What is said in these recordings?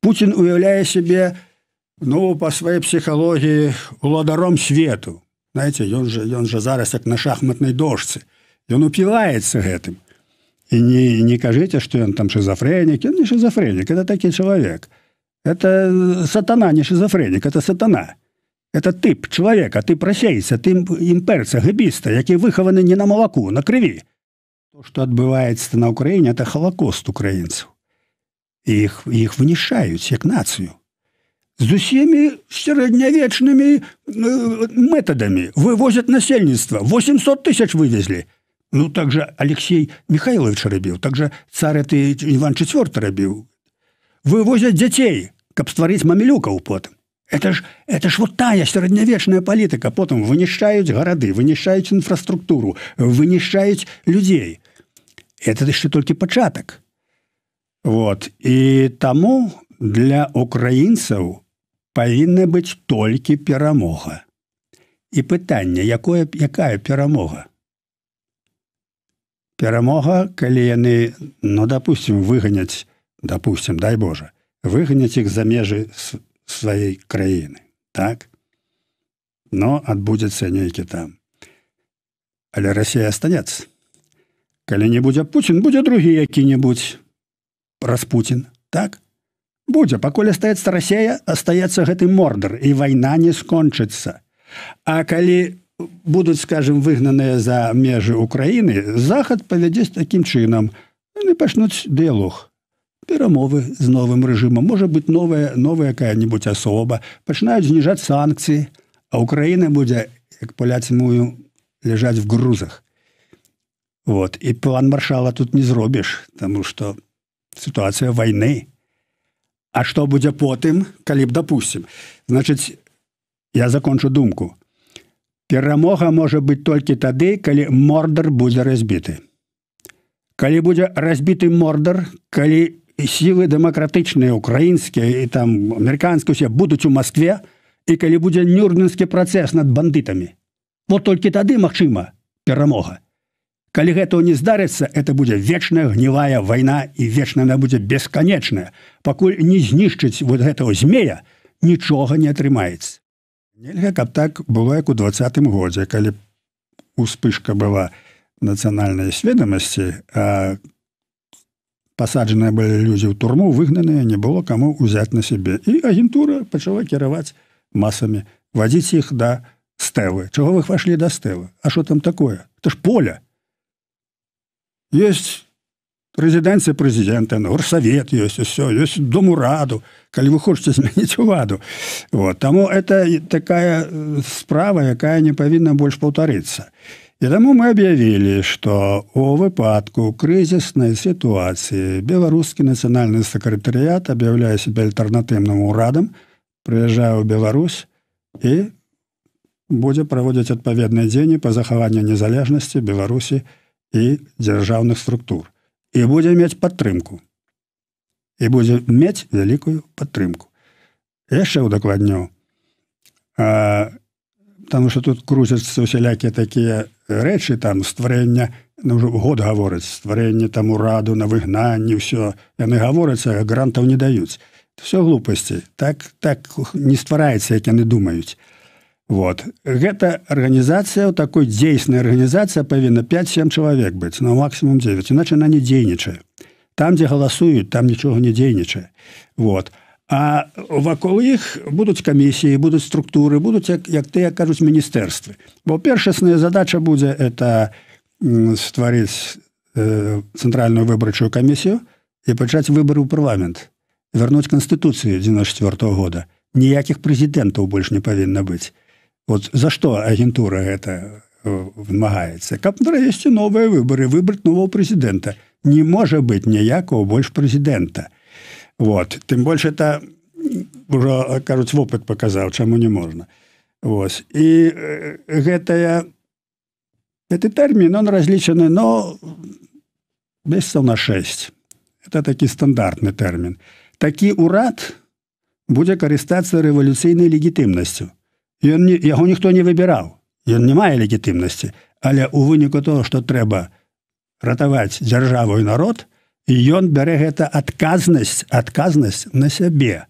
Путін уяўляе сябе ну па сваёй псіхалогіі уладаром свету. Знаете, ён же ён же зараз як на шахматнай дошцы ён упіваецца гэтым і не не кажыце что ён там шизофрэнік не шизофрэнік это такі чалавек это сатана не шизофрэнік это сатана это тып чалавека ты прасейся ты імперца гбіста які выхаваны не на малаку на крыві то что адбываецца на ўкраіне это халакост украінцаў іх іх вынішаюць як нацыю з усімі сярэднявечнымі э, метадамі вывозят насельніцтва 800 тысяч вывезлі ну так же Алексей михайлович рабіў так же царь ты Іван четверт рабіў вывозят дзяцей каб стварыць мамілюка ў потым это ж это ж вот тая сярэднявечная палітыка потым вынішчаюць гарады вынішаюць інфраструктуру вынішчаюць людзей это яшчэ толькі пачатак то Вот. І таму для украінцаў павінна быць толькі перамога. І пытанне, якое, якая перамога? Перамога, калі яны ну, допустим выгоняць допустим, дай Божа, выгоняць іх за межы сваёй краіны. так? Но ну, адбудзецца нейкі там. Але Росія астанецца. Калі не будзе Пуін будзе другі які-небудзь, Распутін. Так? Будзе, пакуль астаецца Расея, астаецца гэты мордар і вайна не скончыцца. А калі будуць, скажем, выгнаныя за межы Украіны, захад павядзець такім чынам, не пачнуць дыялог перамовы з новым рэжымам можа быць новая новая якая-небудзь асоба пачынаюць зніжаць санкцыі а Украіна будзе як паляць мою ляжаць в грузах вот і план маршала тут не зробіш таму што там сітуацыя вайны А што будзе потым калі б дапусцім значитчыць я закончу думку перамога можа быць толькі тады калі мордар будзе разбіты калі будзе разбіты мордар калі сілы дэмакратычныя украінскія і там амерыканскі усе будуць у Маскве і калі будзе нюрнінскі працэс над бандытамі вот толькі тады магчыма перамога Калі гэтага не здарыцца, это будзе вечная гнілая вайна і вечная она будзе бесканечная. Пакуль не знішчыць вот гэтага змея, нічога не атрымаецца. Нельга, каб так было як у двадцатым годзе, калі успышка была нацыянальнай сведамасці, пасаджаныя былі людзі ў турму выгнаныя, не было каму ўзяць на сябе. І агентура пачала кіраваць масамі, вадзіць іх да стэлы. Чаго вы хвашлі да стэлы, А што там такое? То ж поле, есть прэзідэнцыя прэзідэнта ну, горсавет ёсць усё ёсць дому раду калі вы хочаце змяніць уладу вот таму это такая э, справа якая не павінна больш паўтарыцца і таму мы аб'явілі што у выпадку крызіснай сітуацыі беларускі нацыянальны сакратарыят аб'яўляе себе альтэрнатыўным урадам прыязджае ў Беларусь і будзе праводзіць адпаведныя дзені па захаванні незалежнасці беларусій у і дзяржаўных структур і будзе мець падтрымку і будзе мець вялікую падтрымку яшчэ удакладню потому что тут круцяцца усялякія такія рэчы там стварэння ну, год гаворыць стварэнне там ураду на выгнанні ўсё яны гавораць грантаў не даюць все глупасці так так не ствараецца як яны думаюць Вот. Гэта арганізацыя такой дзейсная арганізацыя павінна 5-7 чалавек быць на ну, максімум 9 іначе она не дзейнічае там дзе галасуюць там нічога не дзейнічае вот а вакол іх будуць камісіі будуць структуры будуць як, як тыя кажуць міністэрствы бо першасная задача будзе это стварыць э, цэнтральную выбарчую камісію і пачаць выбары ў парламент вярнуць канстытуцыі 194 -го года ніякіх прэзідэнтаў больш не павінна быць вот за что агентура это э, вымагается каб есці новыя выборы выбрать нового прэзідэнта не можа быть ніякого больш прэзідэнта вот тым больш это уже кажуць вопыт показаў чаму не можна Вось і гэтая гэты термин он разлічаны но месяца на 6 это такі стандартны тэрмін такі урад будзе карыстацца рэвалюцыйнай легітымнасцю Ён не, яго ніхто не выбіраў. Ён не мае легітымнасці, але у выніку того, што трэба ратаваць дзяржаву і народ, ён бярэ гэта адказнасць, адказнасць на сябе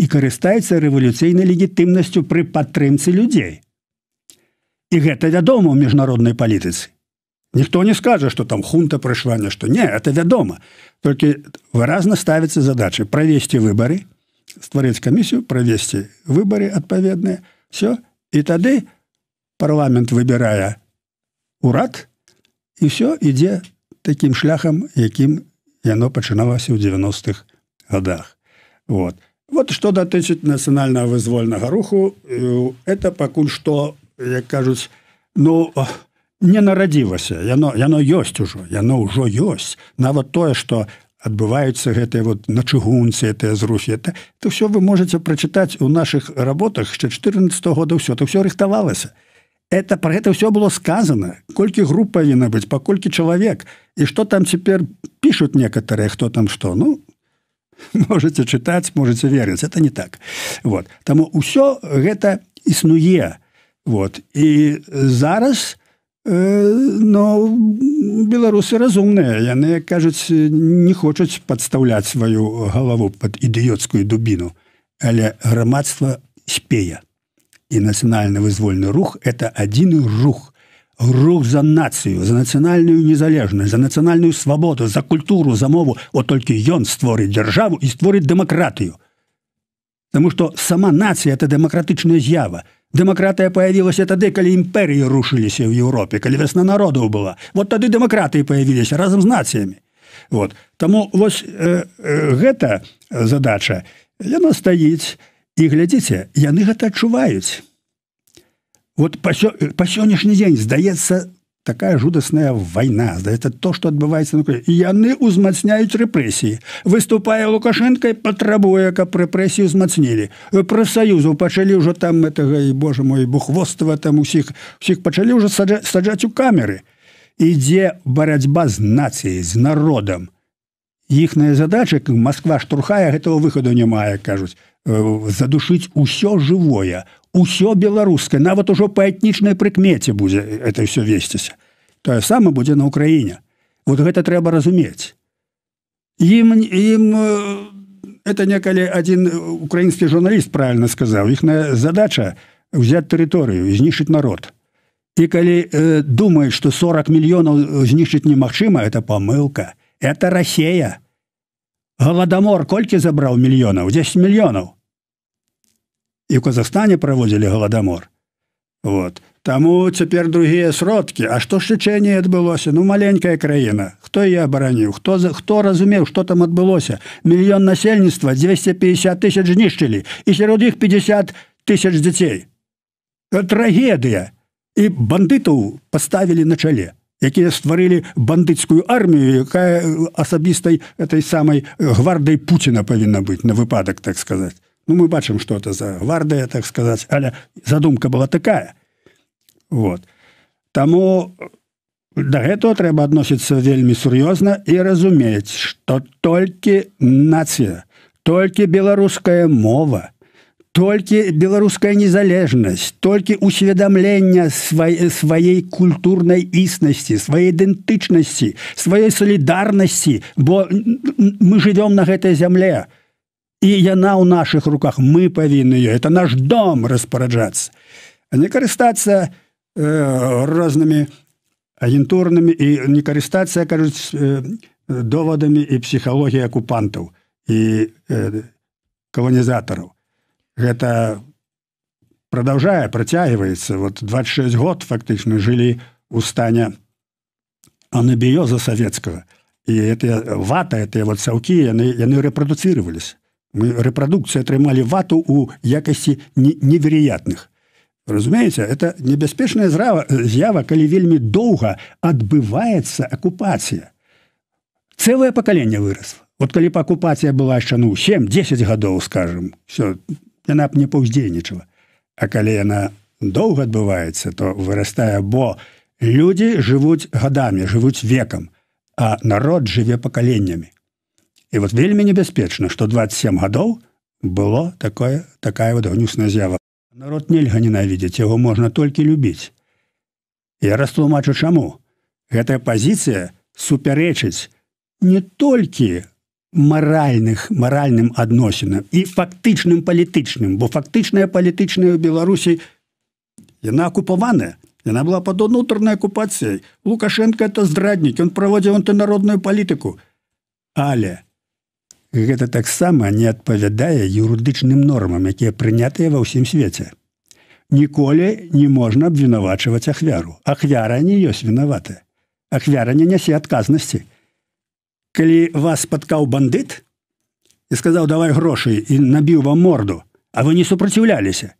і карыстаецца рэвалюцыйнай легітымнасцю пры падтрымцы людзей. І гэта вядома ў міжнароднай палітыцы. Ніхто не скажа, што там хунта прыйшла нешта не, это вядома. То выразна ставіцца задачы правесці выбары, стварыць камісію, правесці выбары адпаведныя, все і тады парламент выбірае урад і все ідзе таким шляхам якім яно пачыналася ў 90-х годах вот вот что датычыць нацыянального вызвольнага руху э, это пакуль что як кажуць ну не нарадзілася яно яно ёсць ужо яно ўжо ёсць нават тое что у адбываюцца гэтыя вот на чыгунцы этой зрухі это то все вы можете прочытаць у наших работах що 14 года все то все рыхтавалася это про гэта все было сказано колькі група павінна быць паколькі чалавек і что там цяпер пишут некоторые хто там что ну можете чытаць можете верыць это не так вот там усё гэта існуе вот і зараз у но беларусы разумныя яны кажуць не хочуць падстаўляць сваю галаву под ідыёцкую дубіну але грамадства спея і нацыянальны вызвольны рух это адзіны рух рух за нацыю за нацыянальную незалежнасць за нацыянальную свабоду за культуру за мову о толькі ён створыць дзяржаву і створыць дэмакратыю Таму што сама нацыя это дэмакратычная з'ява Дэмакратыя появілася тады, калі імперыі рушыліся ў Еўропе, калі вясна народаў была. Вот тады дэмакратыі появіліся разам з нацыямі. Вот. Таму вось э, э, гэта задача яна стаіць і глядзіце, яны гэта адчуваюць. Вот па сё, сённяшні дзень здаецца такая жудасная вайна за это то что адбываецца на яны ўзмацняюць рэпрэсіі выступае лукашэнкай патрабуе каб рэпрэсію ўзмацнілі э, прафсаюзу пачалі ўжо там гэтага і э, Боже мой бухвоства там усіх усіх пачалі ўжо саджаць у камеры ідзе барацьба з нацыяй з народам то іхная задача как москва штурхае гэтага выхаду не мае кажуць э, задушыць усё жывое усё беларускае нават ужо па этнічнай прыкмеце будзе это все весціся тое сама будзе на украіне вот гэта трэба разумець ім ім э, это некалі один украінскі журналіст правильно сказаў іхная задача взять тэрыторыю знішыць народ і калі э, думаюць что 40 мільёнаў э, знішчыць немагчыма это памылка то это Росея голодамор колькі забраў мільёнаў 10 мільёнаў і у Казахстане праводзілі голодамор вот таму цяпер другія сродкі А што шчычэнне адбылося ну маленькая краіна хто я абараніў хто за хто разумеў что там адбылося мільён насельніцтва 250 тысяч знішчылі і сярод іх 50 тысяч дзяцей трагедыя і бандытаў паставілі на чале а якія стварылі бандыцкую армію якая э, асабістай этой самай э, гвардай Пуціна павінна быць на выпадак так сказаць Ну мы бачым что это за гвардыя так сказаць але задумка была такая вот там э, да гэтага трэба адносіцца вельмі сур'ёзна і разумець что толькі нацыя толькі беларуская мова то толькі беларуская незалежнасць толькі усведомлення сваей культурнай існасці сваёй ідэнтычнасці сваёй солідарнасці бо мы живём на гэтай зямле і яна ў наших руках мы павінны ее это наш дом распараджацца не карыстацца э, рознымі агентурнымі і не карыстацца кажуць э, довадамі і псіхалогія акупантаў і э, каланізатараў гэта продолжае процягваецца вот 26 год фактычна жылі у стане анабіёза савецкага і это вата это вот цалкі яны яны рэпрадуцыировались мы рэпрадукцыі атрымалі вату у якасці неверыятных разумеется это небяспечная зрава з'ява калі вельмі доўга адбываецца акупацыя целое пакаленне вырасла вот калі па акупацыя была яшчэ ну 7-10 гадоў скажем все там яна б не паўздзейнічала. А калі яна доўга адбываецца, то вырастае бо людзі жывуць гадамі, жывуць векам, а народ жыве пакаленнямі. І вот вельмі небяспечна, што 27 гадоў было такое такая вот гнюсная з'ява. Народ нельга ненавідзець, яго можна толькі любіць. Я растлумачу чаму. Гэтая пазіцыя супярэчыць не толькі маральных маральным адносінам і фактычным палітычным бо фактычная палітычная беларусі яна акупаваная яна была пад унутранай акупацыяй лукашенко это здраднік он праводзіў антынародную палітыку але гэта таксама не адпавядае юрыдычным нормам якія прынятыя ва ўсім свеце ніколі не можна абвінавачваць ахвяру ахвяра не ёсць вінаваты ахвяра не нясе адказнасці а калі вас спаткаў бандыт і сказаў давай грошай і набіў вам морду а вы не супраціўляліся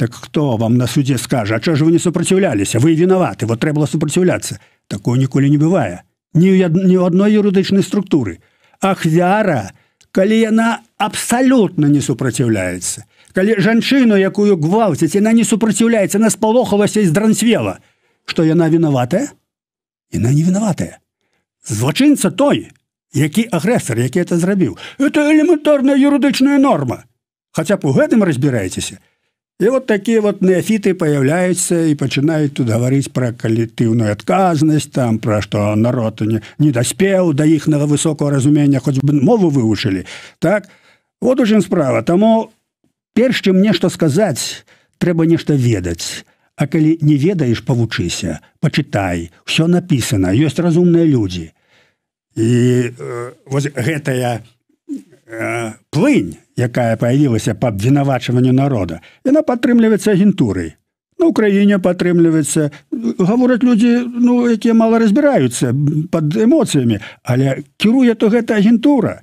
так хто вам на суде скажа чаго ж вы не супраціўляліся вы вінаваты вот трэба супраціўляцца такое ніколі не бывае ні ні ў адной юрыдычнай структуры ахвяра калі яна абсалютна не супраціўляецца калі жанчыну якую гвалціць яна не супраціўляецца нас спалохалася і здранцвела што яна вінаватая яна не вінаватая злачынца той які агрэсор які это зрабіў это элементарная юрыдычная норма хотя б у гэтым разбірайцеся і вот такія вот неафіты паяўляюцца і пачынаюць тут гаварыць пра калектыўную адказнасць там пра што народ не не даспеў да іхнага высокого разумення хоць бы мову вывучылі так вот ужо справа таму перш чым нешта сказаць трэба нешта ведаць А калі не ведаеш павучыся, пачытай, все напісана, ёсць разумныя людзі. І э, гэтая э, плынь, якая паявілася па абвінавачванню народа, яна падтрымліваецца агентурай. На Украіне падтрымліваецца гавораць людзі, ну, якія мала разбіраюцца пад эмоцыямі, але кіруе то гэта агентура.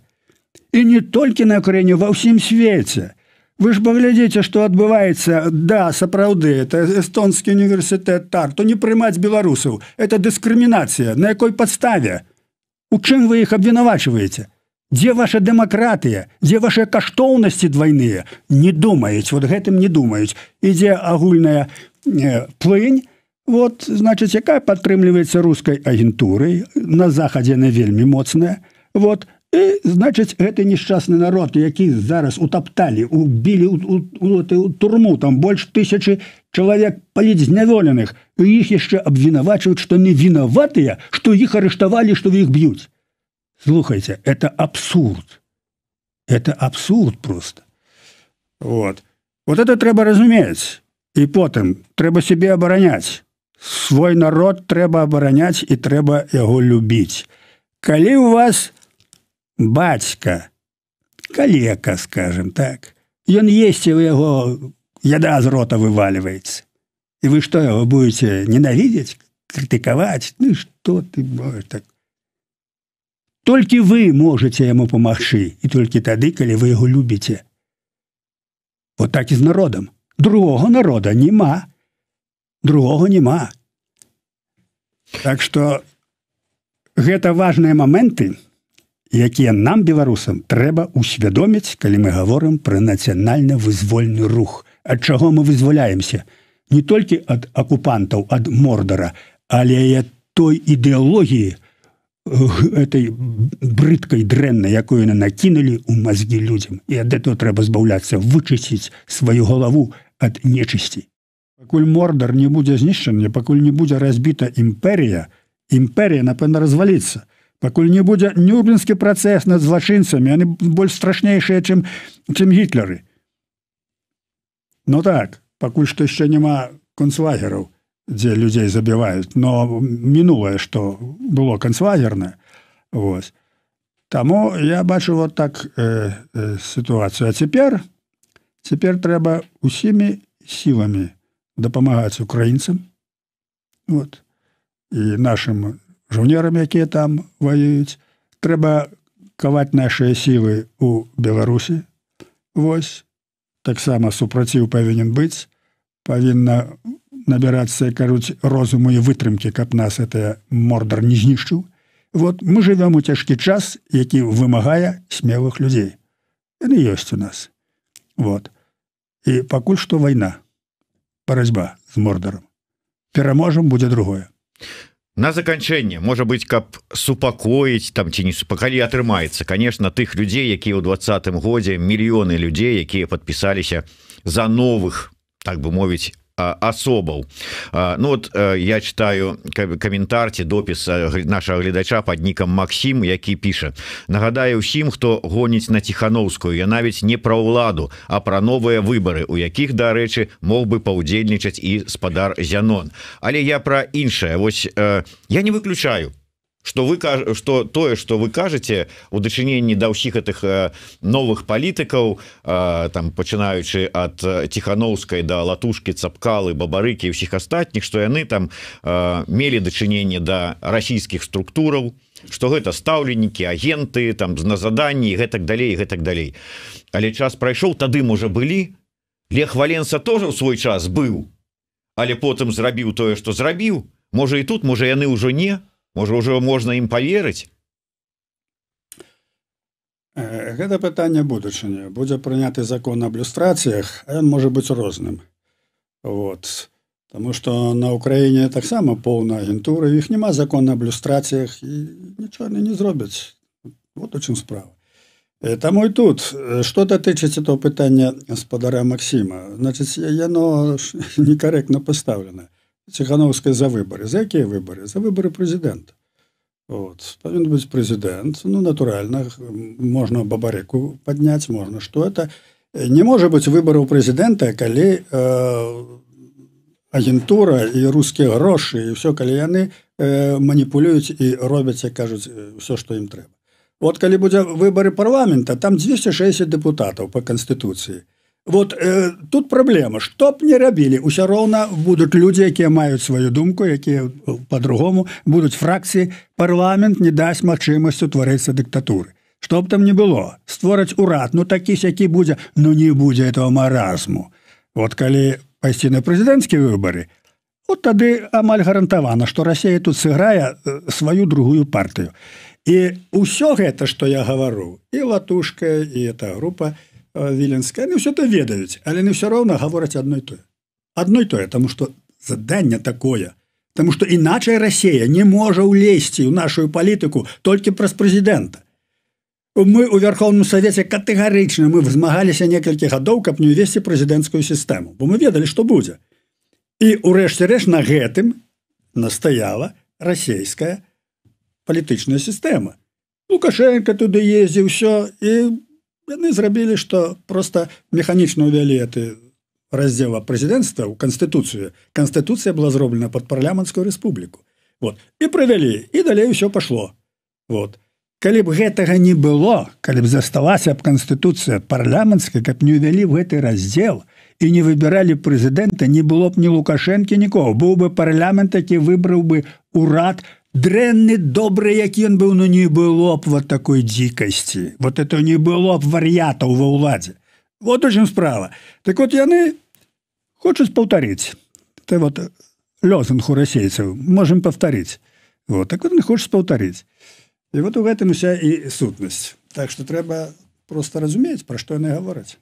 І не толькі на краіне ва ўсім свеце, вы ж паглядзеце что адбываецца да сапраўды это эстонскі універсітэт так то не прымаць беларусаў это дыскрымінацыя на якой подставе у чым вы іх абвінавачваеце дзе ваша дэмакратыя дзе ваши каштоўнасці двойныя не думаюць вот гэтым не думаюць ідзе агульная э, плынь вот значит якая падтрымліваецца рускай агентурай на захадзе яны вельмі моцная вот на І, значыць гэты несчасны народ які зараз утапталі убілі у, у, у, у турму там больш тысячи чалавек паліць зняволеных у іх яшчэ абвінавачваюць што не вінаватыя што іх арыштавалі што іх б'юць слухайте это абсурд это абсурд просто вот вот это трэба разумець і потым трэба сябе абараняць свой народ трэба абараняць і трэба яго любіць калі у вас у бацька калека скажем так ён есці у яго яда з рота вываливаецца і вы что его будете ненавидеть крытыкаваць ну что ты можешь так только вы можете яму помагши і только тады калі вы его любите вот так і з народом другого народа нема другого нема так что гэта важные моменты и якія нам беларусам трэба усвядоміць калі мы гаворым пра нацыянальна вызвольны рух ад чаго мы вызваляемся не толькі ад акупантаў ад мордара але я той ідэалогіі э, этой брыдкай дрэнна якую на накінулі у мазгі людзям і ад этого трэба збаўляцца вычысціць сваю галаву ад нечысці пакуль мордар не будзе знішчаны пакуль не будзе разбіта імперія імперія напэўна разваліцца пакуль не будзе нюрбінскі працэс над злачынцамі яны больш страшнейшыя чым чым гітлеры Ну так пакуль што яшчэ няма концлагераў дзе людзей забіваюць но мінулае што было канцвагернае Вось Таму я бачу вот так э, э, сітуацыю цяпер цяпер трэба усімі сіламі дапамагаць украінцам вот і нашим жаўнерам якія там ваююць трэба каваць нашыя сілы у беларусі Вось таксама супраціў павінен быць павінна набірацца кажуць розуму і вытрымкі каб нас это мордар не знішчыў вот мы живвём у цяжкі час які вымагае смелых людзей яны ёсць у нас вот і пакуль што вайна барацьба з мордаром пераможам будзе другое а на заканчэнне можа быть каб супакоіць там ці не супакалі атрымаецца конечно тых людзей якія ў двадцатым годзе мільёны людзей якія подпісаліся за новых так бы мовіць асобаў Ну вот я читаю каментарці допіс наша гледача под нікам Макссім які піша нагадаю усім хто гоніць на тихохановскую я навіть не про ўладу а про новыя выборы у якіх дарэчы мог бы паўдзельнічаць і спадар зянон але я про іншае Вось я не выключаю по что вы что тое что вы кажете у дачыненні да ўсіх этих э, новых палітыкаў э, там пачынаючы от э, тихохановской до да латушки цапкалы бабарыкі ўсіх астатніх что яны там мелі дачыненне до да расійскіх структураў что гэта стаўленікі агенты там на заданні гэтак далей гэтак далей але час прайшоў тады можа былі Лех валенса тоже ў свой час быў але потым зрабіў тое что зрабіў можа і тут можа яны ўжо не а Можа ўжо можна ім поверыць, Гэта э, пытанне будучыня будзе прыняты закон на аблюстрацыях ён можа быць розным вот Таму што на ўкраіне таксама поўна агентура іх няма закон на аблюстрацыях і нічога не зробяць вот у чым справа Таму і тут што э, датычыць то пытання спадара Масіма значыць яно некарэктна пастаўлена цігановская за выборы за якія выборы за выборы прэзідэнта вот павін быць прэзідэнт ну натуральна можна бабарыку падняць можна что это не можа быць выбару прэзідэнта калі э, агентура і рускія грошы і все калі яны э, маніпулююць і робяць як кажуць э, все что ім трэба вот калі будзе выборы парламента там 260 депутатаў по канстытуцыі то вот э, тут праблема что б не рабілі усё роўна будуць людзі якія маюць сваю думку якія по-другому будуць фракцыі парламент не дасць магчымасць утварыцца дыктатуры Што б там не было створаць урад ну такі які будзе ну не будзе этого маразму вот калі пайсці на прэзідэнцкі выбары вот тады амаль гарантавана што Росія тут сыграе сваю другую партыю і ўсё гэта што я гавару і латушка і эта група то Э, віленска не ўсё то ведаюць але не ўсё роўна гавораць адно тое адной тое тому что задання такое Таму что іначай Росія не можа ўлезці ў нашу палітыку толькі праз прэзідэнта мы у верхховным савеце катэгарычна мы взмагаліся некалькі гадоў каб не ўвесці прэзідэнцкую сістэму бо мы ведалі што будзе і ўрэшце рэш на гэтым настаяла расійская палітычная сістэма лукашенко туды ездзі ўсё і у яны зрабілі что просто механічна увялі ты раздзела прэзідэнцтва ў канстытуцыю канстытуцыя была зроблена под парламанскую рэспубліку вот і правялі і далей все пошло вот калі б гэтага не было калі б засталася б канстытуцыя парламанская каб не увялі в гэты раздзел і не выбіралі прэзідэнта не было б ні лукашэнкі нікого быў бы парламент які выбраў бы урад у дрэнны добры як ён быў ну не было б вот такой дзікасці вот это не было б вар'ятаў ва ўладзе вот у чым справа так вот яны хочуць паўтарыць ты вот э, лёзан хурасейцаў можемм паўтарыць вот так вот не хочаш паўтарыць і вот у гэтым уся і сутнасць так што трэба просто разумець пра што яны гавораць